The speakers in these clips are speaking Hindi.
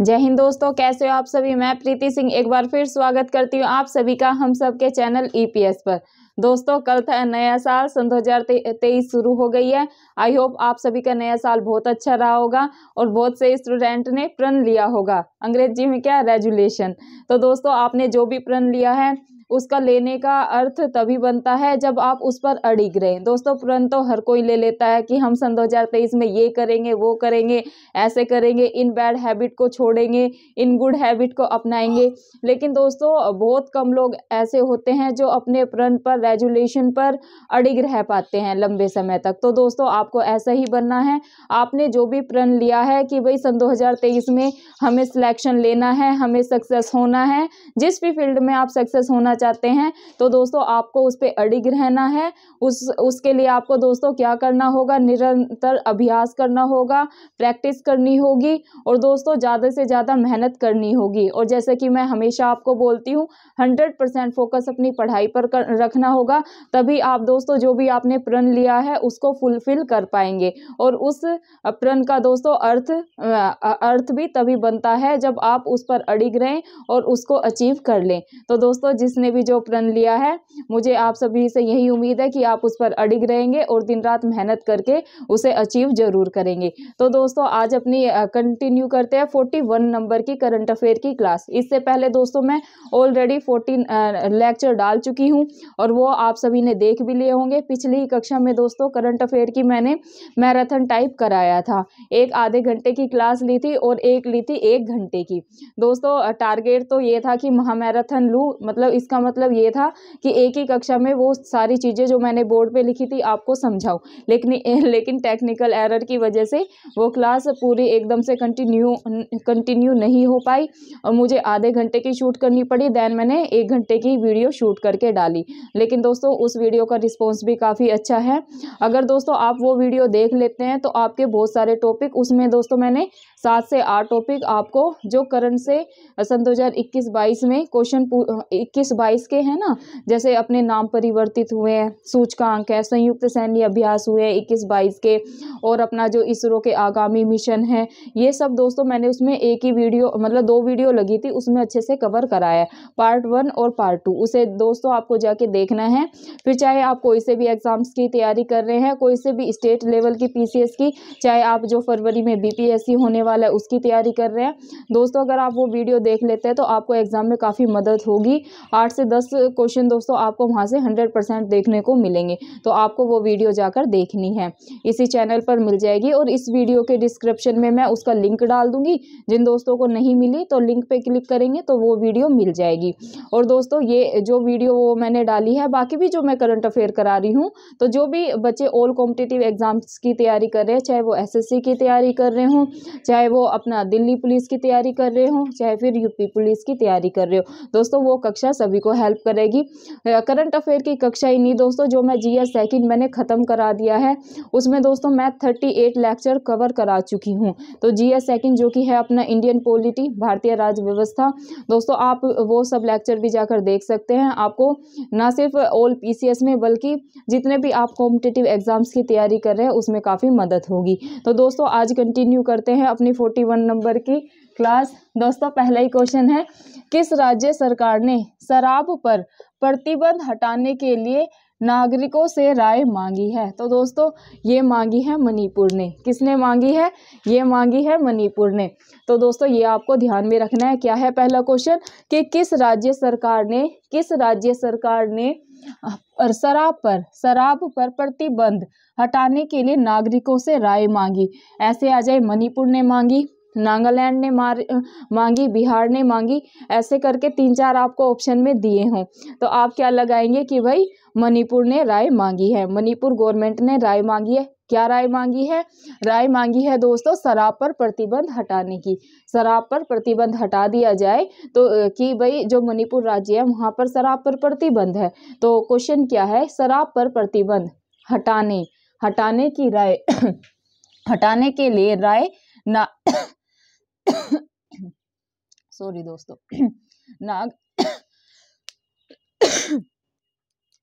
जय हिंद दोस्तों कैसे हो आप सभी मैं प्रीति सिंह एक बार फिर स्वागत करती हूँ आप सभी का हम सब के चैनल ईपीएस e पर दोस्तों कल था नया साल सन तेईस शुरू हो गई है आई होप आप सभी का नया साल बहुत अच्छा रहा होगा और बहुत से स्टूडेंट ने प्रण लिया होगा अंग्रेजी में क्या रेजुलेशन तो दोस्तों आपने जो भी प्रण लिया है उसका लेने का अर्थ तभी बनता है जब आप उस पर अड़िग रहे दोस्तों प्रण तो हर कोई ले लेता है कि हम सन 2023 में ये करेंगे वो करेंगे ऐसे करेंगे इन बैड हैबिट को छोड़ेंगे इन गुड हैबिट को अपनाएंगे लेकिन दोस्तों बहुत कम लोग ऐसे होते हैं जो अपने प्रण पर रेजुलेशन पर अड़िग रह पाते हैं लंबे समय तक तो दोस्तों आपको ऐसा ही बनना है आपने जो भी प्रण लिया है कि भाई सन तेईस में हमें सिलेक्शन लेना है हमें सक्सेस होना है जिस भी फील्ड में आप सक्सेस होना जाते हैं तो दोस्तों आपको उस पर अडिग रहना है उस उसके लिए आपको दोस्तों क्या करना होगा निरंतर अभ्यास करना होगा प्रैक्टिस करनी होगी और दोस्तों ज़्यादा से ज़्यादा मेहनत करनी होगी और जैसे कि मैं हमेशा आपको बोलती हूँ हंड्रेड फोकस अपनी पढ़ाई पर कर, रखना होगा तभी आप दोस्तों जो भी आपने प्रण लिया है उसको फुलफिल कर पाएंगे और उस प्रण का दोस्तों अर्थ अर्थ भी तभी बनता है जब आप उस पर अड़िग रहें और उसको अचीव कर लें तो दोस्तों जिसने ने भी जो प्रण लिया है मुझे आप सभी से यही उम्मीद है कि आप उस पर अडिग रहेंगे और दिन रात मेहनत करके उसे अचीव जरूर करेंगे तो दोस्तों आज अपनी कंटिन्यू करते हैं फोर्टी वन नंबर की करंट अफेयर की क्लास इससे पहले दोस्तों मैं ऑलरेडी फोर्टीन लेक्चर डाल चुकी हूँ और वो आप सभी ने देख भी लिए होंगे पिछली कक्षा में दोस्तों करंट अफेयर की मैंने मैराथन टाइप कराया था एक आधे घंटे की क्लास ली थी और एक ली थी एक घंटे की दोस्तों टारगेट तो ये था कि महामैराथन लूँ मतलब इसका इसका मतलब ये था कि एक ही कक्षा में वो सारी चीज़ें जो मैंने बोर्ड पे लिखी थी आपको समझाऊँ लेकिन लेकिन टेक्निकल एरर की वजह से वो क्लास पूरी एकदम से कंटिन्यू कंटिन्यू नहीं हो पाई और मुझे आधे घंटे की शूट करनी पड़ी दैन मैंने एक घंटे की वीडियो शूट करके डाली लेकिन दोस्तों उस वीडियो का रिस्पॉन्स भी काफ़ी अच्छा है अगर दोस्तों आप वो वीडियो देख लेते हैं तो आपके बहुत सारे टॉपिक उसमें दोस्तों मैंने सात से आठ टॉपिक आपको जो करंट से सन दो हज़ार इक्कीस बाईस में क्वेश्चन इक्कीस बाईस के हैं ना जैसे अपने नाम परिवर्तित हुए हैं सूचकांक है संयुक्त सैन्य अभ्यास हुए इक्कीस बाईस के और अपना जो इसरो के आगामी मिशन है ये सब दोस्तों मैंने उसमें एक ही वीडियो मतलब दो वीडियो लगी थी उसमें अच्छे से कवर कराया है पार्ट वन और पार्ट टू उसे दोस्तों आपको जाके देखना है फिर चाहे आप कोई से भी एग्ज़ाम्स की तैयारी कर रहे हैं कोई से भी स्टेट लेवल की पी की चाहे आप जो फरवरी में बी होने वाले वाला है उसकी तैयारी कर रहे हैं दोस्तों अगर आप वो वीडियो देख लेते हैं तो आपको एग्ज़ाम में काफ़ी मदद होगी आठ से दस क्वेश्चन दोस्तों आपको वहाँ से हंड्रेड देखने को मिलेंगे तो आपको वो वीडियो जाकर देखनी है इसी चैनल पर मिल जाएगी और इस वीडियो के डिस्क्रिप्शन में मैं उसका लिंक डाल दूँगी जिन दोस्तों को नहीं मिली तो लिंक पर क्लिक करेंगे तो वो वीडियो मिल जाएगी और दोस्तों ये जो वीडियो वो मैंने डाली है बाकी भी जो मैं करंट अफेयर करा रही हूँ तो जो भी बच्चे ऑल कॉम्पिटिटिव एग्ज़ाम्स की तैयारी कर रहे हैं चाहे वो एसएससी की तैयारी कर रहे हों चाहे चाहे वो अपना दिल्ली पुलिस की तैयारी कर रहे हो चाहे फिर यूपी पुलिस की तैयारी कर रहे हो दोस्तों वो कक्षा सभी को हेल्प करेगी करंट अफेयर की कक्षा ही नहीं दोस्तों जो मैं जी एस मैंने ख़त्म करा दिया है उसमें दोस्तों मैं थर्टी लेक्चर कवर करा चुकी हूँ तो जी एस जो कि है अपना इंडियन पॉलिटी भारतीय राज्य व्यवस्था दोस्तों आप वो सब लेक्चर भी जाकर देख सकते हैं आपको ना सिर्फ ऑल पीसीएस में बल्कि जितने भी आप कॉम्पिटेटिव एग्जाम्स की तैयारी कर रहे हैं उसमें काफ़ी मदद होगी तो दोस्तों आज कंटिन्यू करते हैं अपनी फोर्टी वन नंबर की क्लास दोस्तों पहला ही क्वेश्चन है किस राज्य सरकार ने शराब पर प्रतिबंध हटाने के लिए नागरिकों से राय मांगी है तो दोस्तों ये मांगी है मणिपुर ने किसने मांगी है ये मांगी है मणिपुर ने तो दोस्तों ये आपको ध्यान में रखना है क्या है पहला क्वेश्चन कि किस राज्य सरकार ने किस राज्य सरकार ने शराब पर शराब पर प्रतिबंध हटाने के लिए नागरिकों से राय मांगी ऐसे आ जाए मणिपुर ने मांगी नागालैंड ने मार मांगी बिहार ने मांगी ऐसे करके तीन चार आपको ऑप्शन में दिए हों तो आप क्या लगाएंगे कि भाई मणिपुर ने राय मांगी है मणिपुर गवर्नमेंट ने राय मांगी है क्या राय मांगी है राय मांगी है दोस्तों शराब पर प्रतिबंध हटाने की शराब पर प्रतिबंध हटा दिया जाए तो कि भाई जो मणिपुर राज्य है वहाँ पर शराब पर प्रतिबंध है तो क्वेश्चन क्या है शराब पर प्रतिबंध हटाने हटाने की राय हटाने के लिए राय ना सॉरी दोस्तों नाग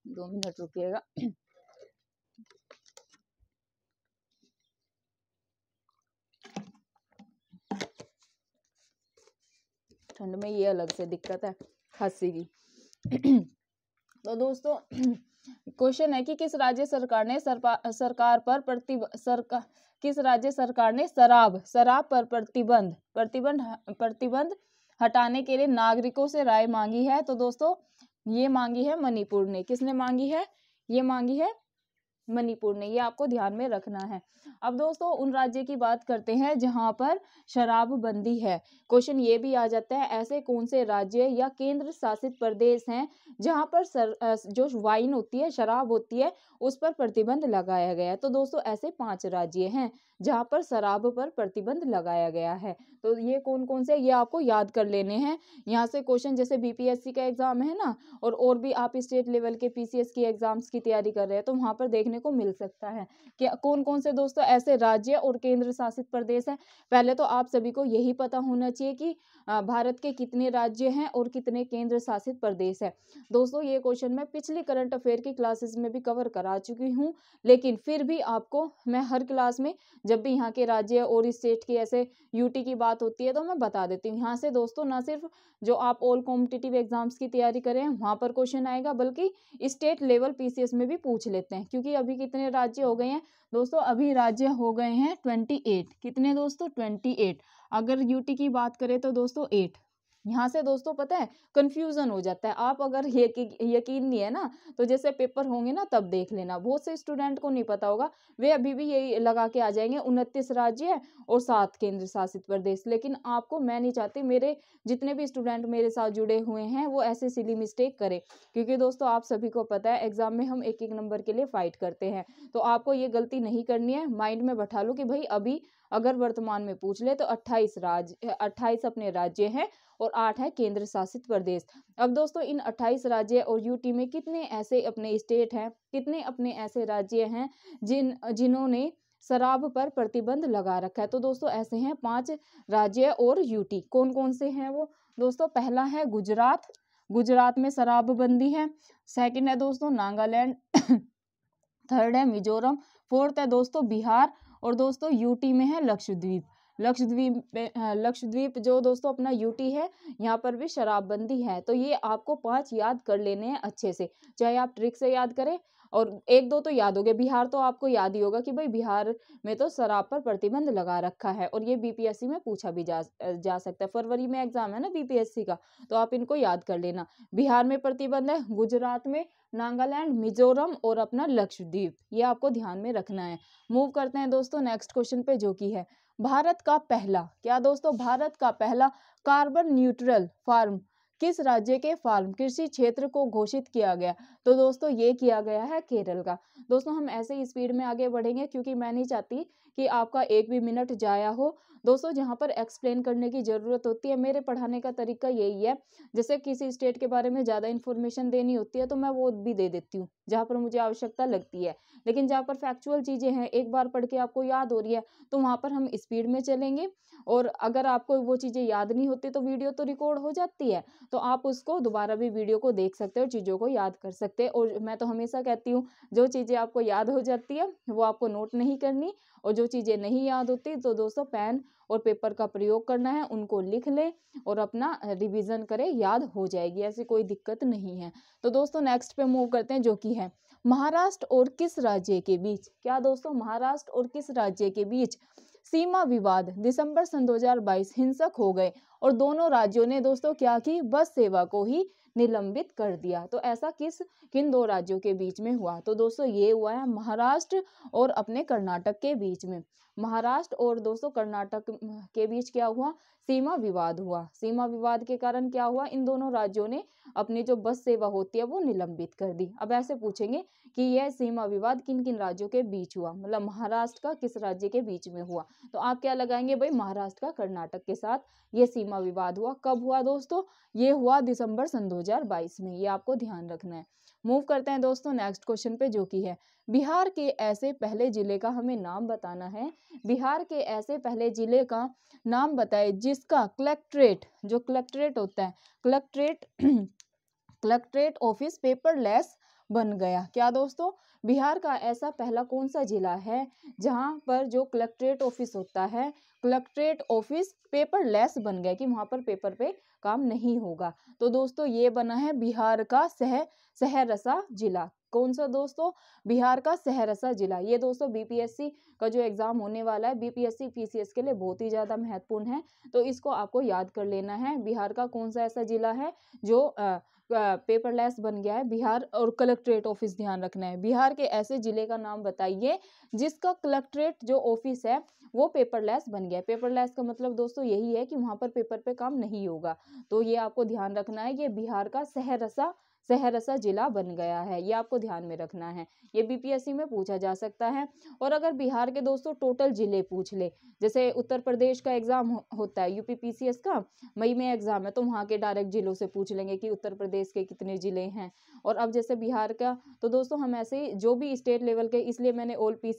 दो मिनट रुकिएगा ठंड में ये अलग से दिक्कत है खांसी की तो दोस्तों क्वेश्चन है कि किस राज्य सरकार ने सरकार पर प्रति सरकार किस राज्य सरकार ने शराब शराब पर प्रतिबंध प्रतिबंध प्रतिबंध हटाने के लिए नागरिकों से राय मांगी है तो दोस्तों ये मांगी है मणिपुर ने किसने मांगी है ये मांगी है मणिपुर ने ये आपको ध्यान में रखना है अब दोस्तों उन राज्य की बात करते हैं जहाँ पर शराबबंदी है क्वेश्चन ये भी आ जाता है ऐसे कौन से राज्य या केंद्र शासित प्रदेश हैं जहाँ पर सर, जो वाइन होती है शराब होती है उस पर प्रतिबंध लगाया गया है तो दोस्तों ऐसे पांच राज्य हैं जहां पर शराब पर प्रतिबंध लगाया गया है तो ये कौन कौन से ये आपको याद कर लेने हैं यहाँ से क्वेश्चन जैसे बीपीएससी का एग्ज़ाम है ना और और भी आप स्टेट लेवल के पीसीएस की एग्ज़ाम्स की तैयारी कर रहे हैं तो वहाँ पर देखने को मिल सकता है कि कौन कौन से दोस्तों ऐसे राज्य और केंद्र शासित प्रदेश हैं पहले तो आप सभी को यही पता होना चाहिए कि भारत के कितने राज्य हैं और कितने केंद्र शासित प्रदेश है दोस्तों ये क्वेश्चन मैं पिछले करंट अफेयर की क्लासेस में भी कवर करा चुकी हूँ लेकिन फिर भी आपको मैं हर क्लास में जब भी यहाँ के राज्य और स्टेट की ऐसे यूटी की बात बात होती है तो मैं बता देती हूँ यहाँ से दोस्तों ना सिर्फ जो आप ऑल कॉम्पिटिटिव एग्जाम्स की तैयारी करें वहाँ पर क्वेश्चन आएगा बल्कि स्टेट लेवल पीसीएस में भी पूछ लेते हैं क्योंकि अभी कितने राज्य हो गए हैं दोस्तों अभी राज्य हो गए हैं ट्वेंटी कितने दोस्तों ट्वेंटी अगर यूटी की बात करें तो दोस्तों एट यहाँ से दोस्तों पता है कन्फ्यूज़न हो जाता है आप अगर यकी, यकीन नहीं है ना तो जैसे पेपर होंगे ना तब देख लेना बहुत से स्टूडेंट को नहीं पता होगा वे अभी भी यही लगा के आ जाएंगे उनतीस राज्य और सात केंद्र शासित प्रदेश लेकिन आपको मैं नहीं चाहती मेरे जितने भी स्टूडेंट मेरे साथ जुड़े हुए हैं वो ऐसे सिली मिस्टेक करें क्योंकि दोस्तों आप सभी को पता है एग्जाम में हम एक एक नंबर के लिए फाइट करते हैं तो आपको ये गलती नहीं करनी है माइंड में बैठा लो कि भाई अभी अगर वर्तमान में पूछ ले तो अट्ठाईस राज्य अट्ठाईस अपने राज्य हैं और आठ है केंद्र शासित प्रदेश अब दोस्तों इन अट्ठाईस राज्य और यूटी में कितने ऐसे अपने स्टेट हैं कितने अपने ऐसे राज्य हैं जिन जिन्होंने शराब पर प्रतिबंध लगा रखा है तो दोस्तों ऐसे हैं पांच राज्य और यूटी कौन कौन से हैं वो दोस्तों पहला है गुजरात गुजरात में शराबबंदी है सेकंड है दोस्तों नागालैंड थर्ड है मिजोरम फोर्थ है दोस्तों बिहार और दोस्तों यूटी में है लक्षद्वीप लक्षद्वीप हाँ, लक्षद्वीप जो दोस्तों अपना यूटी है यहाँ पर भी शराबबंदी है तो ये आपको पांच याद कर लेने हैं अच्छे से चाहे आप ट्रिक से याद करें और एक दो तो याद हो गए बिहार तो आपको याद ही होगा कि भाई बिहार में तो शराब पर प्रतिबंध लगा रखा है और ये बीपीएससी में पूछा भी जा जा सकता है फरवरी में एग्जाम है ना बीपीएससी का तो आप इनको याद कर लेना बिहार में प्रतिबंध है गुजरात में नागालैंड मिजोरम और अपना लक्षद्वीप ये आपको ध्यान में रखना है मूव करते हैं दोस्तों नेक्स्ट क्वेश्चन पे जो की है भारत का पहला क्या दोस्तों भारत का पहला कार्बन न्यूट्रल फार्म किस राज्य के फार्म कृषि क्षेत्र को घोषित किया गया तो दोस्तों ये किया गया है केरल का दोस्तों हम ऐसे ही स्पीड में आगे बढ़ेंगे क्योंकि मैं नहीं चाहती कि आपका एक भी मिनट जाया हो दोस्तों जहाँ पर एक्सप्लेन करने की ज़रूरत होती है मेरे पढ़ाने का तरीका यही है जैसे किसी स्टेट के बारे में ज़्यादा इन्फॉर्मेशन देनी होती है तो मैं वो भी दे देती हूँ जहाँ पर मुझे आवश्यकता लगती है लेकिन जहाँ पर फैक्चुअल चीज़ें हैं एक बार पढ़ के आपको याद हो रही है तो वहाँ पर हम स्पीड में चलेंगे और अगर आपको वो चीज़ें याद नहीं होती तो वीडियो तो रिकॉर्ड हो जाती है तो आप उसको दोबारा भी वीडियो को देख सकते हैं और चीज़ों को याद कर सकते हैं और मैं तो हमेशा कहती हूँ जो चीज़ें आपको याद हो जाती है वो आपको नोट नहीं करनी और जो चीज़ें नहीं याद होती तो दोस्तों पेन और पेपर का प्रयोग करना है उनको लिख लें और अपना रिवीजन करें याद हो जाएगी ऐसी कोई दिक्कत नहीं है तो दोस्तों नेक्स्ट पे मूव करते हैं जो कि है महाराष्ट्र और किस राज्य के बीच क्या दोस्तों महाराष्ट्र और किस राज्य के बीच सीमा विवाद दिसंबर सन 2022 हिंसक हो गए और दोनों राज्यों ने दोस्तों क्या की बस सेवा को ही निलंबित कर दिया तो ऐसा किस किन दो राज्यों के बीच में हुआ तो दोस्तों ये हुआ है महाराष्ट्र और अपने कर्नाटक के बीच में महाराष्ट्र और दोस्तों कर्नाटक के बीच क्या हुआ सीमा विवाद हुआ सीमा विवाद के कारण क्या हुआ इन दोनों राज्यों ने अपनी जो बस सेवा होती है वो निलंबित कर दी अब ऐसे पूछेंगे कि यह सीमा विवाद किन किन राज्यों के बीच हुआ मतलब महाराष्ट्र का किस राज्य के बीच में हुआ तो आप क्या लगाएंगे भाई महाराष्ट्र का कर्नाटक के साथ ये सीमा विवाद हुआ कब हुआ दोस्तों ये हुआ दिसंबर सन दो में ये आपको ध्यान रखना है मूव करते हैं दोस्तों नेक्स्ट क्वेश्चन पे जो कि है बिहार के ऐसे पहले ज़िले का हमें नाम बताना है बिहार के ऐसे पहले ज़िले का नाम बताए जिसका कलेक्ट्रेट जो कलेक्ट्रेट होता है कलेक्ट्रेट कलेक्ट्रेट ऑफिस पेपरलेस बन गया क्या दोस्तों बिहार का ऐसा पहला कौन सा जिला है जहाँ पर जो कलेक्ट्रेट ऑफिस होता है कलेक्ट्रेट ऑफिस पेपर लेस बन गया कि वहाँ पर पेपर पे काम नहीं होगा तो दोस्तों ये बना है बिहार का सह सहरसा जिला कौन सा दोस्तों बिहार का सहरसा जिला ये दोस्तों बीपीएससी का जो एग्ज़ाम होने वाला है बीपीएससी पीसीएस के लिए बहुत ही ज़्यादा महत्वपूर्ण है तो इसको आपको याद कर लेना है बिहार का कौन सा ऐसा जिला है जो आ, पेपरलेस बन गया है बिहार और कलेक्ट्रेट ऑफिस ध्यान रखना है बिहार के ऐसे ज़िले का नाम बताइए जिसका कलेक्ट्रेट जो ऑफिस है वो पेपरलेस बन गया है पेपरलेस का मतलब दोस्तों यही है कि वहाँ पर पेपर पे काम नहीं होगा तो ये आपको ध्यान रखना है ये बिहार का सहरसा सहरसा जिला बन गया है ये आपको ध्यान में रखना है ये बीपीएससी में पूछा जा सकता है और अगर बिहार के दोस्तों टोटल जिले पूछ ले जैसे उत्तर प्रदेश का एग्जाम होता है यूपीपीसीएस का मई में एग्जाम है तो वहाँ के डायरेक्ट जिलों से पूछ लेंगे कि उत्तर प्रदेश के कितने जिले हैं और अब जैसे बिहार का तो दोस्तों हम ऐसे ही जो भी स्टेट लेवल के इसलिए मैंने ओल पी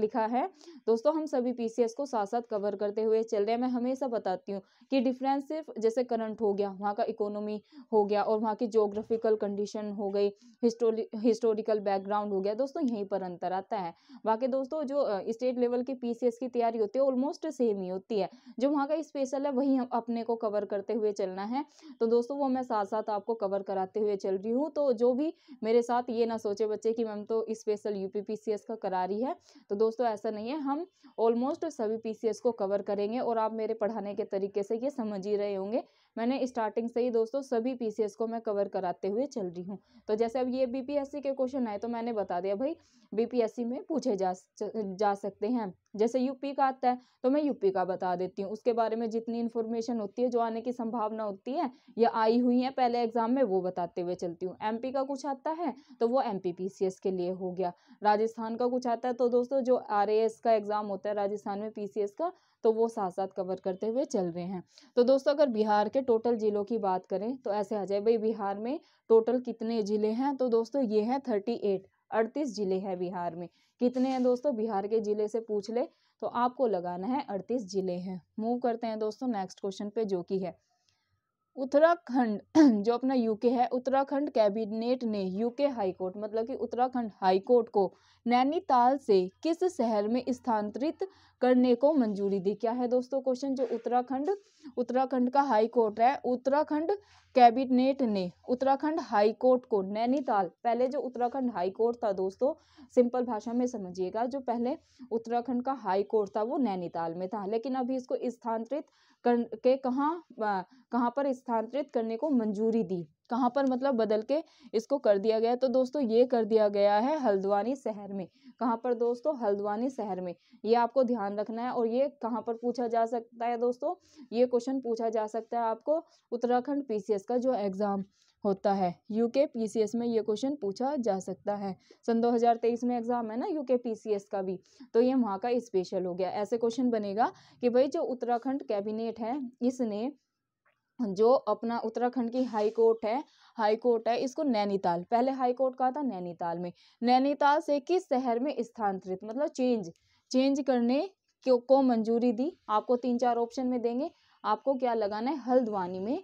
लिखा है दोस्तों हम सभी पी को साथ साथ कवर करते हुए चल रहे हैं मैं हमेशा बताती हूँ कि डिफरेंस सिर्फ जैसे करंट हो गया वहाँ का इकोनॉमी हो गया और वहाँ की जोग्राफिकल फिजिकल कंडीशन हो गई हिस्टोरी हिस्टोरिकल बैकग्राउंड हो गया दोस्तों यहीं पर अंतर आता है बाकी दोस्तों जो स्टेट लेवल की पीसीएस की तैयारी होती है ऑलमोस्ट सेम ही होती है जो वहाँ का स्पेशल है वही अपने को कवर करते हुए चलना है तो दोस्तों वो मैं साथ साथ आपको कवर कराते हुए चल रही हूँ तो जो भी मेरे साथ ये ना सोचे बच्चे कि मैम तो स्पेशल यू पी का करा रही है तो दोस्तों ऐसा नहीं है हम ऑलमोस्ट सभी पी को कवर करेंगे और आप मेरे पढ़ाने के तरीके से ये समझ ही रहे होंगे मैंने स्टार्टिंग से ही दोस्तों सभी पी को मैं कवर कराते हुए चल रही हूँ तो जैसे अब ये बी के क्वेश्चन आए तो मैंने बता दिया भाई बी में पूछे जा जा सकते हैं जैसे यूपी का आता है तो मैं यूपी का बता देती हूँ उसके बारे में जितनी इन्फॉर्मेशन होती है जो आने की संभावना होती है या आई हुई है पहले एग्जाम में वो बताते हुए चलती हूँ एमपी का कुछ आता है तो वो एम पी के लिए हो गया राजस्थान का कुछ आता है तो दोस्तों जो आर का एग्ज़ाम होता है राजस्थान में पी का तो वो साथ साथ कवर करते हुए चल रहे हैं तो दोस्तों अगर बिहार के टोटल ज़िलों की बात करें तो ऐसे आ जाए भाई बिहार में टोटल कितने ज़िले हैं तो दोस्तों ये है थर्टी एट अड़तीस ज़िले हैं बिहार में कितने हैं दोस्तों बिहार के ज़िले से पूछ ले तो आपको लगाना है अड़तीस जिले हैं मूव करते हैं दोस्तों नेक्स्ट क्वेश्चन पे जो कि है उत्तराखंड जो अपना यूके है उत्तराखंड कैबिनेट ने यूके हाईकोर्ट मतलब कि उत्तराखंड हाईकोर्ट को नैनीताल से किस शहर में स्थानांतरित करने को मंजूरी दी क्या है दोस्तों क्वेश्चन जो उत्तराखंड उत्तराखंड का हाई कोर्ट है उत्तराखंड कैबिनेट ने उत्तराखंड हाई कोर्ट को नैनीताल पहले जो उत्तराखंड हाई कोर्ट था दोस्तों सिंपल भाषा में समझिएगा जो पहले उत्तराखंड का हाई कोर्ट था वो नैनीताल में था लेकिन अभी इसको स्थानांतरित कर के कहाँ कहाँ पर स्थानांतरित करने को मंजूरी दी कहाँ पर मतलब बदल के इसको कर दिया गया तो दोस्तों ये कर दिया गया है हल्द्वानी शहर में कहाँ पर दोस्तों हल्द्वानी शहर में ये आपको ध्यान रखना है और ये कहाँ पर पूछा जा सकता है दोस्तों ये क्वेश्चन पूछा जा सकता है आपको उत्तराखंड पीसीएस का जो एग्ज़ाम होता है यूके पीसीएस में ये क्वेश्चन पूछा जा सकता है सन 2023 में एग्ज़ाम है ना यूके पीसीएस का भी तो ये वहाँ का स्पेशल हो गया ऐसे क्वेश्चन बनेगा कि भाई जो उत्तराखंड कैबिनेट है इसने जो अपना उत्तराखंड की हाई कोर्ट है हाई कोर्ट है इसको नैनीताल पहले हाई कोर्ट कहा था नैनीताल में नैनीताल से किस शहर में स्थानांतरित मतलब चेंज चेंज करने को मंजूरी दी आपको तीन चार ऑप्शन में देंगे आपको क्या लगाना है हल्द्वानी में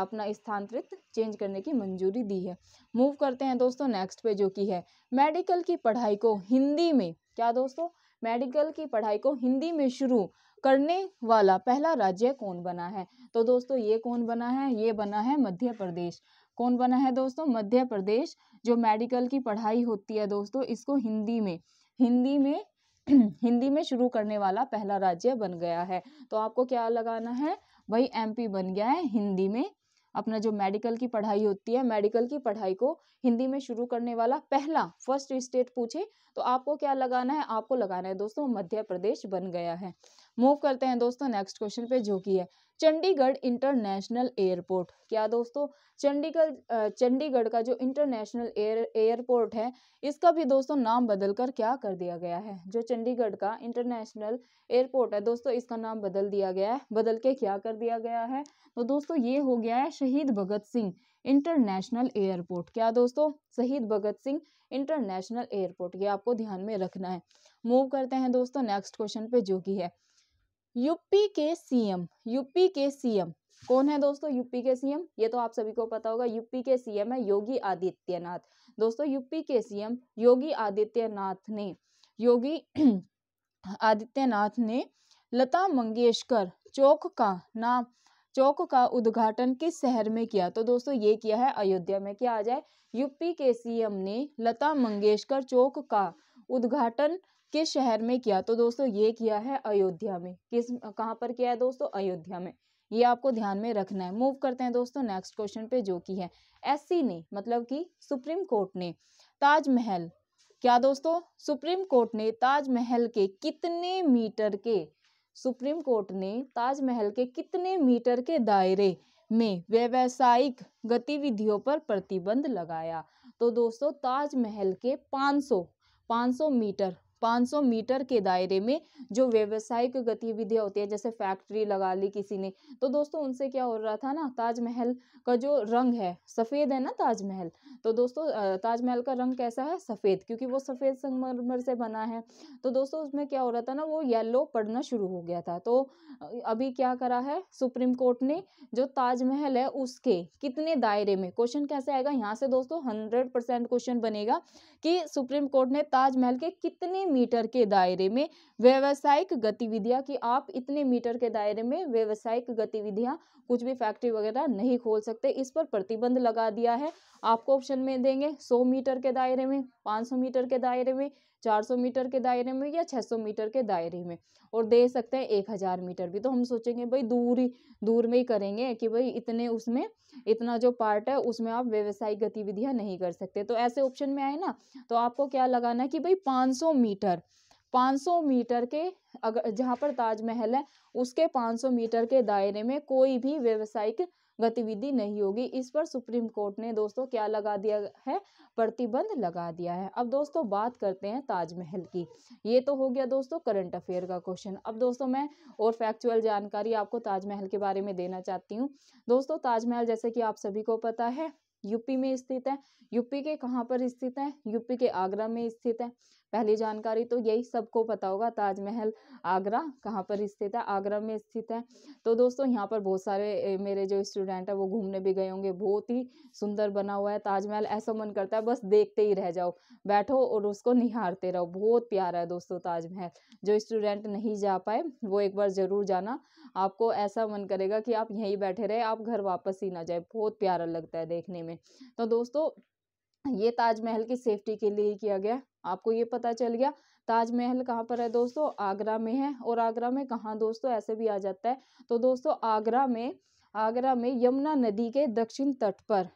अपना स्थानांतरित चेंज करने की मंजूरी दी है मूव करते हैं दोस्तों नेक्स्ट पे जो की है मेडिकल की पढ़ाई को हिंदी में क्या दोस्तों मेडिकल की पढ़ाई को हिंदी में शुरू करने वाला पहला राज्य कौन बना है तो दोस्तों ये कौन बना है ये बना है मध्य प्रदेश कौन बना है दोस्तों मध्य प्रदेश जो मेडिकल की पढ़ाई होती है दोस्तों इसको हिंदी में हिंदी में हिंदी में शुरू करने वाला पहला राज्य बन गया है तो आपको क्या लगाना है वही एमपी बन गया है हिंदी में अपना जो मेडिकल की पढ़ाई होती है मेडिकल की पढ़ाई को हिंदी में शुरू करने वाला पहला फर्स्ट स्टेट पूछे तो आपको क्या लगाना है आपको लगाना है दोस्तों मध्य प्रदेश बन गया है मूव करते हैं दोस्तों नेक्स्ट क्वेश्चन पे जो कि है चंडीगढ़ इंटरनेशनल एयरपोर्ट क्या दोस्तों चंडीगढ़ चंडीगढ़ का जो इंटरनेशनल एयर एयरपोर्ट है इसका भी दोस्तों नाम बदलकर क्या कर दिया गया है जो चंडीगढ़ का इंटरनेशनल एयरपोर्ट है दोस्तों इसका नाम बदल दिया गया है बदल के क्या कर दिया गया है तो दोस्तों ये हो गया है शहीद भगत सिंह इंटरनेशनल एयरपोर्ट क्या दोस्तों शहीद भगत सिंह इंटरनेशनल एयरपोर्ट ये आपको ध्यान में रखना है मूव करते हैं दोस्तों नेक्स्ट क्वेश्चन पे जो कि है यूपी के सीएम यूपी के सीएम कौन है दोस्तों यूपी के सीएम ये तो आप सभी को पता होगा यूपी के सीएम है योगी आदित्यनाथ दोस्तों यूपी के सीएम योगी आदित्यनाथ ने योगी आदित्यनाथ ने लता मंगेशकर चौक का नाम चौक का उद्घाटन किस शहर में किया तो दोस्तों ये किया है अयोध्या में क्या आ जाए यूपी के सीएम ने लता मंगेशकर चौक का उद्घाटन किस शहर में किया तो दोस्तों ये किया है अयोध्या में किस कहाँ पर किया है दोस्तों अयोध्या में ये आपको ध्यान में रखना है मूव करते हैं दोस्तों नेक्स्ट क्वेश्चन पे जो की है एस ने मतलब कि सुप्रीम कोर्ट ने ताजमहल क्या दोस्तों सुप्रीम कोर्ट ने ताजमहल के कितने मीटर के सुप्रीम कोर्ट ने ताजमहल के कितने मीटर के दायरे में व्यावसायिक गतिविधियों पर प्रतिबंध लगाया तो दोस्तों ताजमहल के 500 500 मीटर 500 मीटर के दायरे में जो व्यवसायिक गतिविधियां होती है जैसे फैक्ट्री लगा ली किसी ने तो दोस्तों उनसे क्या हो रहा था ना ताजमहल का जो रंग है सफ़ेद है ना ताजमहल तो दोस्तों ताजमहल का रंग कैसा है सफ़ेद क्योंकि वो सफ़ेद संगमरमर से बना है तो दोस्तों उसमें क्या हो रहा था ना वो येलो पड़ना शुरू हो गया था तो अभी क्या करा है सुप्रीम कोर्ट ने जो ताजमहल है उसके कितने दायरे में क्वेश्चन कैसे आएगा यहाँ से दोस्तों हंड्रेड परसेंट क्वेश्चन बनेगा कि सुप्रीम कोर्ट ने ताजमहल के कितने मीटर के दायरे में व्यावसायिक गतिविधियां कि आप इतने मीटर के दायरे में व्यावसायिक गतिविधियां कुछ भी फैक्ट्री वगैरह नहीं खोल सकते इस पर प्रतिबंध लगा दिया है आपको ऑप्शन में देंगे सौ मीटर के दायरे में पाँच मीटर के दायरे में 400 मीटर के दायरे में या 600 मीटर के दायरे में और दे सकते हैं 1000 मीटर भी तो हम सोचेंगे भाई दूर ही दूर में ही करेंगे कि भाई इतने उसमें इतना जो पार्ट है उसमें आप व्यवसायिक गतिविधियां नहीं कर सकते तो ऐसे ऑप्शन में आए ना तो आपको क्या लगाना है कि भाई 500 मीटर 500 मीटर के अगर जहाँ पर ताजमहल है उसके 500 मीटर के दायरे में कोई भी व्यवसायिक गतिविधि नहीं होगी इस पर सुप्रीम कोर्ट ने दोस्तों क्या लगा दिया है प्रतिबंध लगा दिया है अब दोस्तों बात करते हैं ताजमहल की ये तो हो गया दोस्तों करंट अफेयर का क्वेश्चन अब दोस्तों मैं और फैक्चुअल जानकारी आपको ताजमहल के बारे में देना चाहती हूँ दोस्तों ताजमहल जैसे कि आप सभी को पता है यूपी में स्थित है यूपी के कहाँ पर स्थित है यूपी के आगरा में स्थित है पहली जानकारी तो यही सबको पता होगा ताजमहल आगरा कहाँ पर स्थित है आगरा में स्थित है तो दोस्तों यहाँ पर बहुत सारे मेरे जो स्टूडेंट है वो घूमने भी गए होंगे बहुत ही सुंदर बना हुआ है ताजमहल ऐसा मन करता है बस देखते ही रह जाओ बैठो और उसको निहारते रहो बहुत प्यारा है दोस्तों ताजमहल जो स्टूडेंट नहीं जा पाए वो एक बार ज़रूर जाना आपको ऐसा मन करेगा कि आप यहीं बैठे रहे आप घर वापस ही ना जाए बहुत प्यारा लगता है देखने में तो दोस्तों ये ताजमहल की सेफ्टी के लिए किया गया आपको ये पता चल गया ताजमहल कहाँ पर है दोस्तों आगरा में है और आगरा में कहाँ दोस्तों ऐसे भी आ जाता है तो दोस्तों आगरा में आगरा में यमुना नदी के दक्षिण तट पर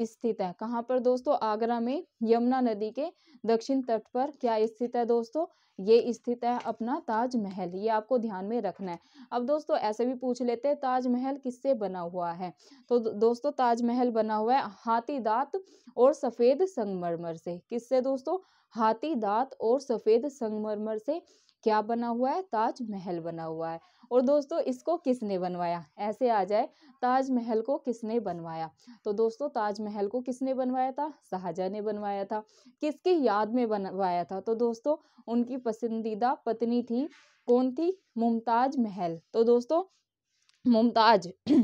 स्थित है कहाँ पर दोस्तों आगरा में यमुना नदी के दक्षिण तट पर क्या स्थित है दोस्तों ये स्थित है अपना ताजमहल ये आपको ध्यान में रखना है अब दोस्तों ऐसे भी पूछ लेते हैं ताजमहल किससे बना हुआ है तो दोस्तों ताजमहल बना हुआ है हाथी दांत और सफ़ेद संगमरमर से किससे दोस्तों हाथी दांत और सफ़ेद संगमरमर से क्या बना हुआ है ताजमहल बना हुआ है और दोस्तों इसको किसने बनवाया ऐसे आ जाए ताजमहल को किसने बनवाया तो दोस्तों ताजमहल को किसने बनवाया था शाहजहा ने बनवाया था किसकी याद में बनवाया था तो दोस्तों उनकी पसंदीदा पत्नी थी कौन थी मुमताज महल तो दोस्तों मुमताज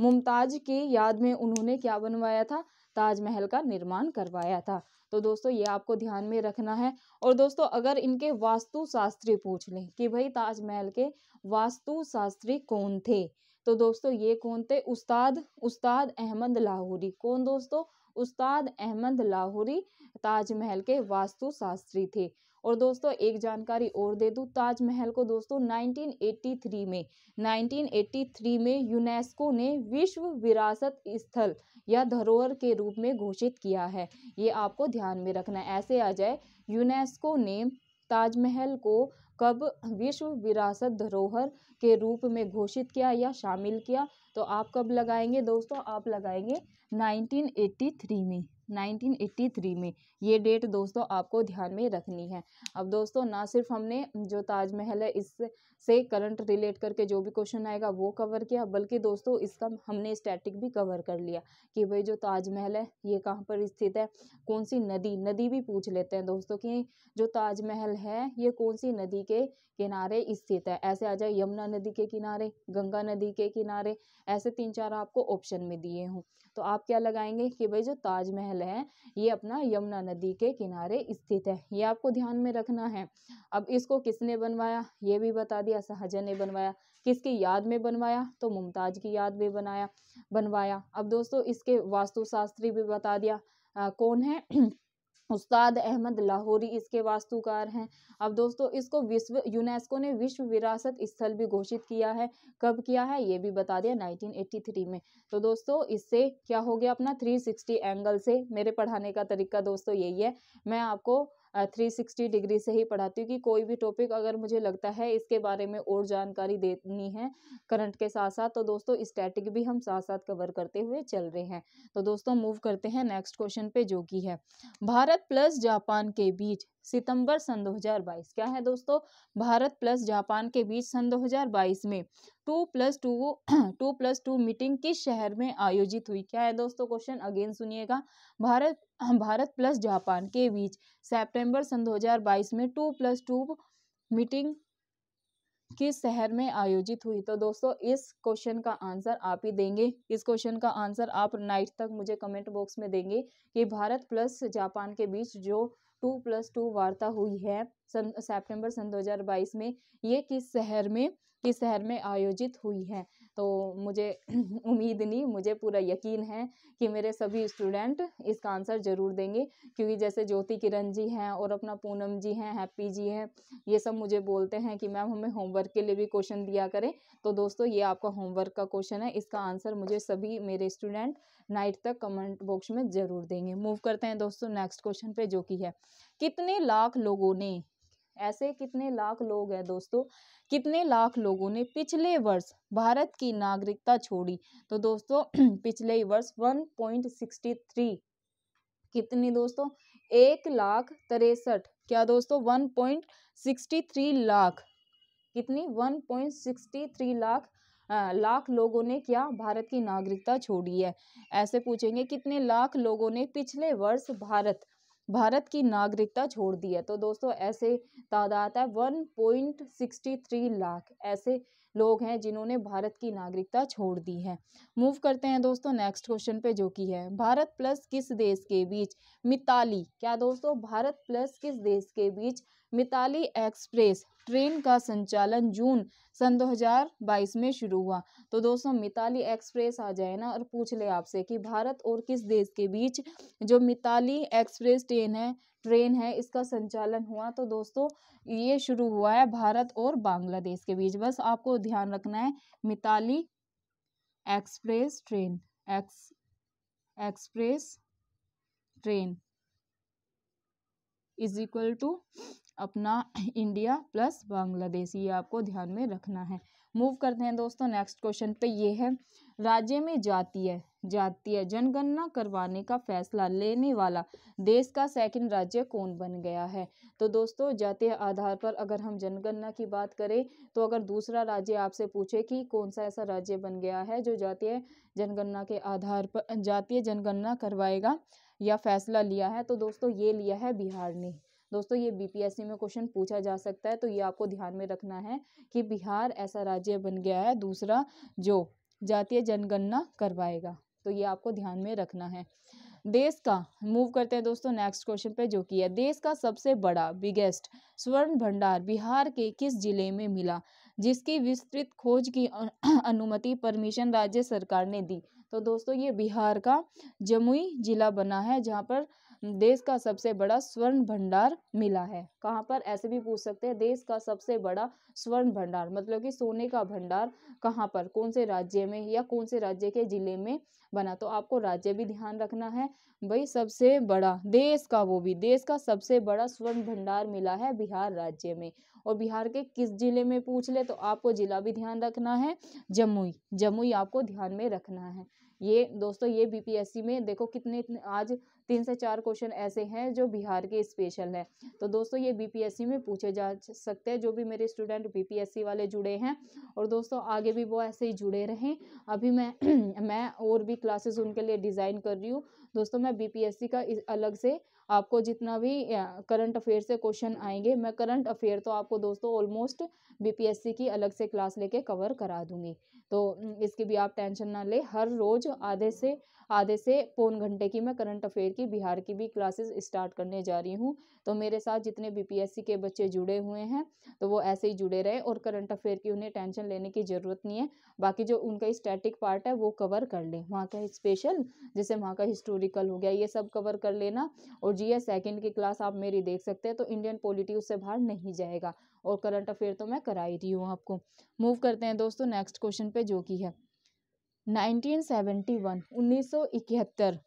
मुमताज की याद में उन्होंने क्या बनवाया था ताजमहल का निर्माण करवाया था तो दोस्तों ये आपको ध्यान में रखना है और दोस्तों अगर इनके वास्तुशास्त्री पूछ लें कि भाई ताजमहल के वास्तुशास्त्री कौन थे तो दोस्तों ये कौन थे उस्ताद उस्ताद अहमद लाहौरी कौन दोस्तों उस्ताद अहमद लाहौरी ताजमहल के वास्तुशास्त्री थे और दोस्तों एक जानकारी और दे दूँ ताजमहल को दोस्तों 1983 में 1983 में यूनेस्को ने विश्व विरासत स्थल या धरोहर के रूप में घोषित किया है ये आपको ध्यान में रखना ऐसे आ जाए यूनेस्को ने ताजमहल को कब विश्व विरासत धरोहर के रूप में घोषित किया या शामिल किया तो आप कब लगाएंगे दोस्तों आप लगाएंगे 1983 में 1983 में ये डेट दोस्तों आपको ध्यान में रखनी है अब दोस्तों ना सिर्फ हमने जो ताजमहल है इस से करंट रिलेट करके जो भी क्वेश्चन आएगा वो कवर किया बल्कि दोस्तों इसका हमने स्टैटिक भी कवर कर लिया कि भाई जो ताजमहल है ये कहाँ पर स्थित है कौन सी नदी नदी भी पूछ लेते हैं दोस्तों कि जो ताजमहल है ये कौन सी नदी के किनारे स्थित है ऐसे आ जाए यमुना नदी के किनारे गंगा नदी के किनारे ऐसे तीन चार आपको ऑप्शन में दिए हों तो आप क्या लगाएंगे कि भाई जो ताजमहल है ये अपना यमुना नदी के किनारे स्थित है ये आपको ध्यान में रखना है अब इसको किसने बनवाया ये भी बता दिया दिया असहजन ने बनवाया किसकी याद में बनवाया तो मुमताज़ की याद में बनाया बनवाया अब दोस्तों इसके वास्तुशास्त्री भी बता दिया आ, कौन है उस्ताद अहमद लाहौरी इसके वास्तुकार हैं अब दोस्तों इसको विश्व यूनेस्को ने विश्व विरासत स्थल भी घोषित किया है कब किया है ये भी बता दिया 1983 में तो दोस्तों इससे क्या हो गया अपना 360 एंगल से मेरे पढ़ाने का तरीका दोस्तों यही है मैं आपको थ्री सिक्सटी डिग्री से ही पढ़ाती हूँ कि कोई भी टॉपिक अगर मुझे लगता है इसके बारे में और जानकारी देनी है करंट के साथ साथ तो दोस्तों स्टैटिक भी हम साथ साथ कवर करते हुए चल रहे हैं तो दोस्तों मूव करते हैं नेक्स्ट क्वेश्चन पे जो कि है भारत प्लस जापान के बीच सितंबर सन 2022 क्या है दोस्तों भारत प्लस जापान के बीच सन 2022 में two plus two two plus two meeting किस शहर में आयोजित हुई क्या है दोस्तों क्वेश्चन अगेन सुनिएगा भारत भारत प्लस जापान के बीच सितंबर सन 2022 में टू प्लस टू मीटिंग किस शहर में आयोजित हुई तो दोस्तों इस क्वेश्चन का आंसर आप ही देंगे इस क्वेश्चन का आंसर आप नाइट तक मुझे कमेंट बॉक्स में देंगे कि भारत प्लस जापान के बीच जो टू प्लस टू वार्ता हुई है सन सेप्टेम्बर सन 2022 में ये किस शहर में किस शहर में आयोजित हुई है तो मुझे उम्मीद नहीं मुझे पूरा यकीन है कि मेरे सभी स्टूडेंट इसका आंसर ज़रूर देंगे क्योंकि जैसे ज्योति किरण जी हैं और अपना पूनम जी हैं हैप्पी जी हैं ये सब मुझे बोलते हैं कि मैम हमें होमवर्क के लिए भी क्वेश्चन दिया करें तो दोस्तों ये आपका होमवर्क का क्वेश्चन है इसका आंसर मुझे सभी मेरे स्टूडेंट नाइट तक कमेंट बॉक्स में ज़रूर देंगे मूव करते हैं दोस्तों नेक्स्ट क्वेश्चन पे जो कि है कितने लाख लोगों ने ऐसे कितने लाख लोग हैं दोस्तों कितने लाख लोगों ने पिछले वर्ष भारत की नागरिकता छोड़ी तो दोस्तों पिछले वर्ष 1.63 कितनी दोस्तों एक लाख तिरसठ क्या दोस्तों 1.63 लाख कितनी 1.63 लाख लाख लोगों ने क्या भारत की नागरिकता छोड़ी है ऐसे पूछेंगे कितने लाख लोगों ने पिछले वर्ष भारत भारत की नागरिकता छोड़ दी है तो दोस्तों ऐसे तादाद है one point sixty three lakh ऐसे लोग हैं जिन्होंने भारत की नागरिकता छोड़ दी है मूव करते हैं दोस्तों नेक्स्ट क्वेश्चन पे जो कि है भारत प्लस किस देश के बीच मिताली क्या दोस्तों भारत प्लस किस देश के बीच मिताली एक्सप्रेस ट्रेन का संचालन जून सन 2022 में शुरू हुआ तो दोस्तों मिताली एक्सप्रेस आ जाए ना और पूछ ले आपसे कि भारत और किस देश के बीच जो मिताली एक्सप्रेस ट्रेन है ट्रेन है इसका संचालन हुआ तो दोस्तों ये शुरू हुआ है भारत और बांग्लादेश के बीच बस आपको ध्यान रखना है Mitali express train ex express train is equal to अपना इंडिया प्लस बांग्लादेश ये आपको ध्यान में रखना है मूव करते हैं दोस्तों नेक्स्ट क्वेश्चन पे ये है राज्य में जातीय जातीय जनगणना करवाने का फैसला लेने वाला देश का सेकंड राज्य कौन बन गया है तो दोस्तों जातीय आधार पर अगर हम जनगणना की बात करें तो अगर दूसरा राज्य आपसे पूछे कि कौन सा ऐसा राज्य बन गया है जो जातीय जनगणना के आधार पर जातीय जनगणना करवाएगा या फैसला लिया है तो दोस्तों ये लिया है बिहार ने दोस्तों ये बीपीएससी में क्वेश्चन पूछा जा सकता है तो ये आपको ध्यान में रखना है कि बिहार ऐसा राज्य बन गया है दूसरा जो जातीय जनगणना करवाएगा तो ये आपको ध्यान में रखना है देश का मूव करते हैं दोस्तों नेक्स्ट क्वेश्चन पे जो कि है देश का सबसे बड़ा बिगेस्ट स्वर्ण भंडार बिहार के किस जिले में मिला जिसकी विस्तृत खोज की अनुमति परमिशन राज्य सरकार ने दी तो दोस्तों ये बिहार का जमुई जिला बना है जहाँ पर देश का सबसे बड़ा स्वर्ण भंडार मिला है कहाँ पर ऐसे भी पूछ सकते हैं देश का सबसे बड़ा स्वर्ण भंडार मतलब कि सोने का भंडार कहाँ पर कौन से राज्य में या कौन से राज्य के जिले में बना तो आपको राज्य भी ध्यान रखना है भाई सबसे बड़ा देश का वो भी देश का सबसे बड़ा स्वर्ण भंडार मिला है बिहार राज्य में और बिहार के किस जिले में पूछ ले तो आपको जिला भी ध्यान रखना है जमुई जमुई आपको ध्यान में रखना है ये दोस्तों ये बीपीएससी में देखो कितने आज तीन से चार क्वेश्चन ऐसे हैं जो बिहार के स्पेशल है तो दोस्तों ये बीपीएससी में पूछे जा सकते हैं जो भी मेरे स्टूडेंट बीपीएससी वाले जुड़े हैं और दोस्तों आगे भी वो ऐसे ही जुड़े रहें अभी मैं मैं और भी क्लासेस उनके लिए डिज़ाइन कर रही हूँ दोस्तों मैं बीपीएससी का अलग से आपको जितना भी करंट अफेयर से क्वेश्चन आएंगे मैं करंट अफेयर तो आपको दोस्तों ऑलमोस्ट बीपीएससी की अलग से क्लास लेके कवर करा दूंगी तो हम्म, इसकी भी आप टेंशन ना ले हर रोज़ आधे से आधे से पौन घंटे की मैं करंट अफेयर की बिहार की भी क्लासेस स्टार्ट करने जा रही हूँ तो मेरे साथ जितने बीपीएससी के बच्चे जुड़े हुए हैं तो वो ऐसे ही जुड़े रहे और करंट अफेयर की उन्हें टेंशन लेने की ज़रूरत नहीं है बाकी जो उनका स्टैटिक पार्ट है वो कवर कर लें वहाँ का स्पेशल जैसे वहाँ का हिस्टोरिकल हो गया ये सब कवर कर लेना और जी एस सेकेंड की क्लास आप मेरी देख सकते हैं तो इंडियन पॉलिटी उससे बाहर नहीं जाएगा और करंट अफेयर तो मैं करा ही रही हूँ आपको मूव करते हैं दोस्तों नेक्स्ट क्वेश्चन पे जो कि है 1971 1971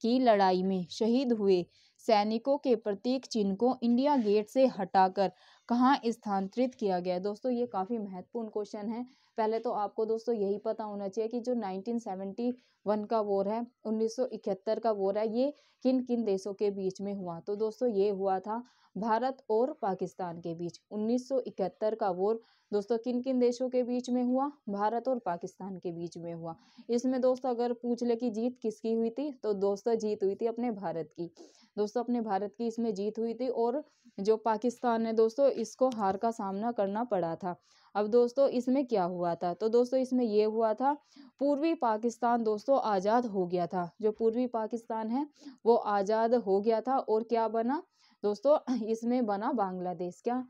की लड़ाई में शहीद हुए सैनिकों के प्रतीक चिन्ह को इंडिया गेट से हटाकर कहाँ स्थानांतरित किया गया दोस्तों ये काफ़ी महत्वपूर्ण क्वेश्चन है पहले तो आपको दोस्तों यही पता होना चाहिए कि जो 1971 का वॉर है 1971 का वॉर है ये किन किन देशों के बीच में हुआ तो दोस्तों ये हुआ था भारत और पाकिस्तान के बीच 1971 का वॉर दोस्तों किन किन देशों के बीच में हुआ भारत और पाकिस्तान के बीच में हुआ इसमें दोस्तों अगर पूछ ले कि जीत किसकी हुई थी तो दोस्तों जीत हुई थी अपने भारत की दोस्तों अपने भारत की इसमें जीत हुई थी और जो पाकिस्तान है दोस्तों इसको हार का सामना करना पड़ा था अब दोस्तों इसमें क्या हुआ था तो दोस्तों इसमें ये हुआ था पूर्वी पाकिस्तान दोस्तों आज़ाद हो गया था जो पूर्वी पाकिस्तान है वो आज़ाद हो गया था और क्या बना दोस्तों इसमें बना बांग्लादेश क्या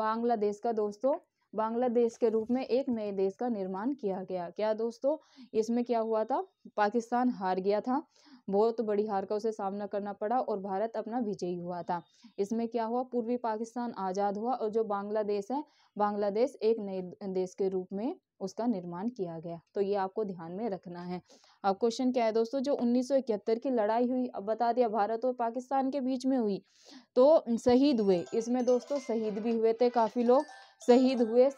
बांग्लादेश का दोस्तों बांग्लादेश के रूप में एक नए देश का निर्माण किया गया क्या दोस्तों इसमें क्या हुआ था पाकिस्तान हार गया था बहुत बड़ी हार का उसे सामना करना पड़ा और भारत अपना विजयी हुआ था इसमें क्या हुआ पूर्वी पाकिस्तान आज़ाद हुआ और जो बांग्लादेश है बांग्लादेश एक नए देश के रूप में उसका निर्माण किया गया तो ये आपको ध्यान में रखना है अब क्वेश्चन क्या है दोस्तों जो 1971 की लड़ाई हुई अब बता दिया भारत और पाकिस्तान के बीच में हुई तो शहीद हुए इसमें दोस्तों शहीद भी हुए थे काफ़ी लोग शहीद हुए